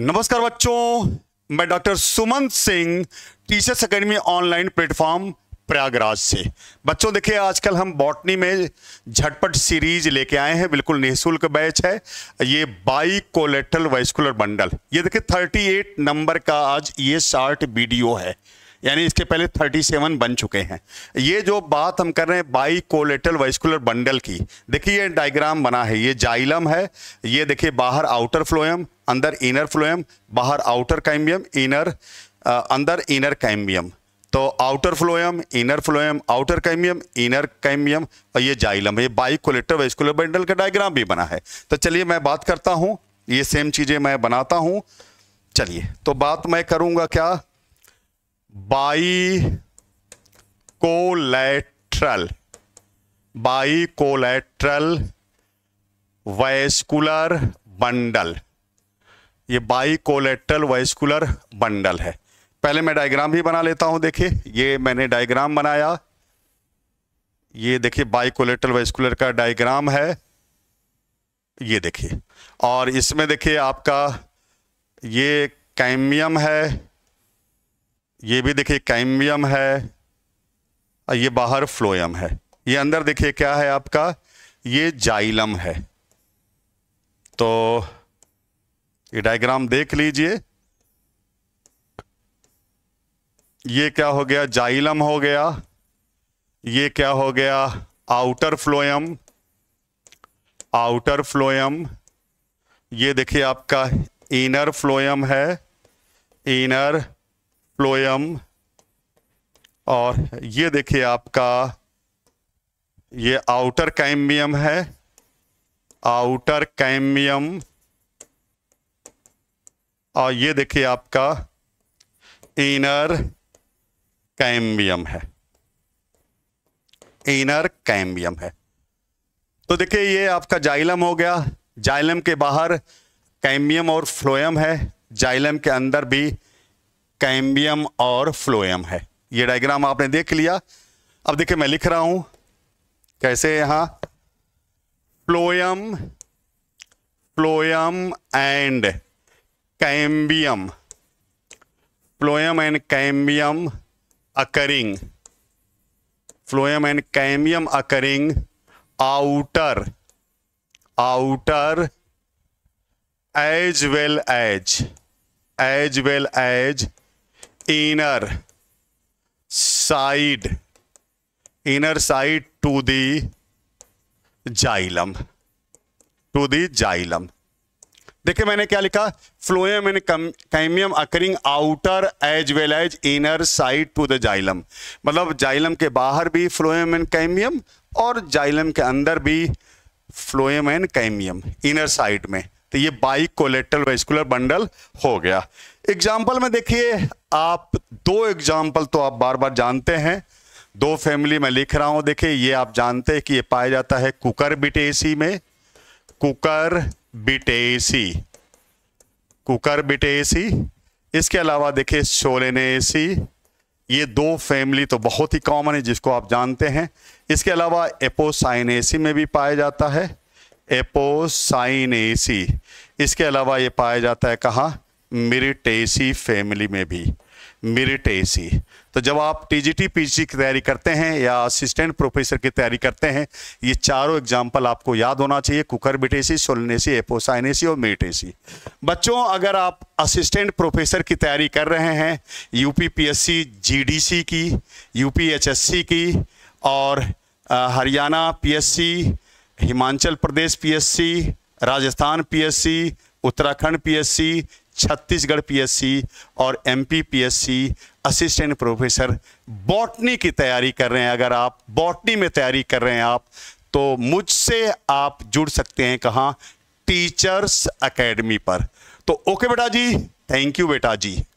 नमस्कार बच्चों मैं doctor Suman Singh teachers academy online platform Prayagraj से बच्चों देखिए आजकल हम बॉटनी में झटपट सीरीज लेके आए हैं बिल्कुल निःशुल्क बैच है ये बाई कोलेटल वाइस्कुलर बंडल ये देखिए 38 नंबर का आज ये शार्ट वीडियो है यानी इसके पहले 37 बन चुके हैं ये जो बात हम कर रहे हैं बाई कोलेटल वाइस्कुलर बंडल की देखिए ये डायग्राम बना है ये जाइलम है ये देखिए बाहर आउटर फ्लोएम अंदर इनर फ्लोएम बाहर आउटर कैम्बियम इनर आ, अंदर इनर कैम्बियम तो outer phloem inner phloem outer cambium inner cambium और ये जाइलम ये बाई कोलेटल वेस्कुलर बंडल का डायग्राम भी बना है तो चलिए मैं बात करता हूँ ये सेम चीज़ें मैं बनाता हूँ चलिए तो बात मैं करूँगा क्या bicollateral bicollateral vascular bundle ये बाई कोलेट्रल वैस्कुलर बंडल है पहले मैं डायग्राम भी बना लेता हूं देखिए ये मैंने डायग्राम बनाया ये देखिए बाई कोलेट्रल वैस्कुलर का डायग्राम है ये देखिए और इसमें देखिए आपका ये कैमियम है ये भी देखिए कैम्बियम है और ये बाहर फ्लोयम है ये अंदर देखिए क्या है आपका ये जाइलम है तो ये डायग्राम देख लीजिए ये क्या हो गया जाइलम हो गया ये क्या हो गया आउटर फ्लोयम आउटर फ्लोयम ये देखिए आपका इनर फ्लोयम है इनर फ्लोएम और ये देखिए आपका ये आउटर कैम्बियम है आउटर कैम्बियम और ये देखिए आपका इनर कैम्बियम है इनर कैम्बियम है तो देखिए ये आपका जाइलम हो गया जाइलम के बाहर कैम्बियम और फ्लोएम है जाइलम के अंदर भी कैम्बियम और फ्लोएम है ये डायग्राम आपने देख लिया अब देखिए मैं लिख रहा हूं कैसे यहां phloem phloem and cambium phloem and cambium occurring phloem and cambium occurring outer outer as well as as well as inner side inner side to the xylem to the xylem देखिए मैंने क्या लिखा phloem and cambium occurring outer as well as inner side to the xylem मतलब xylem के बाहर भी phloem and कैमियम और xylem के अंदर भी phloem and cambium inner side में तो ये बाइक कोलेट्रल वेस्कुलर बंडल हो गया एग्जाम्पल में देखिए आप दो एग्जाम्पल तो आप बार बार जानते हैं दो फैमिली में लिख रहा हूं देखिए ये आप जानते हैं कि ये पाया जाता है कुकर बिटेसी में कुकर बिटेसी कुकर बिटेसी इसके अलावा देखिए सोलेनेसी ये दो फैमिली तो बहुत ही कॉमन है जिसको आप जानते हैं इसके अलावा एपोसाइनेसी में भी पाया जाता है सी इसके अलावा ये पाया जाता है कहाँ सी फैमिली में भी सी तो जब आप टी जी टी पी की तैयारी करते हैं या असिस्टेंट प्रोफेसर की तैयारी करते हैं ये चारों एग्जाम्पल आपको याद होना चाहिए कुकर बिटेसी सोलनेसी एपोसाइनेसी और मेटेसी बच्चों अगर आप असिस्टेंट प्रोफेसर की तैयारी कर रहे हैं यूपीपीएससी जीडीसी की यूपीएचएससी की और Haryana PSC Himachal Pradesh PSC Rajasthan PSC Uttarakhand PSC Chhattisgarh PSC और MP PSC assistant professor botany की तैयारी कर रहे हैं अगर आप बॉटनी में तैयारी कर रहे हैं आप तो मुझसे आप जुड़ सकते हैं कहाँ टीचर्स एकेडमी पर तो ओके बेटा जी थैंक यू बेटा जी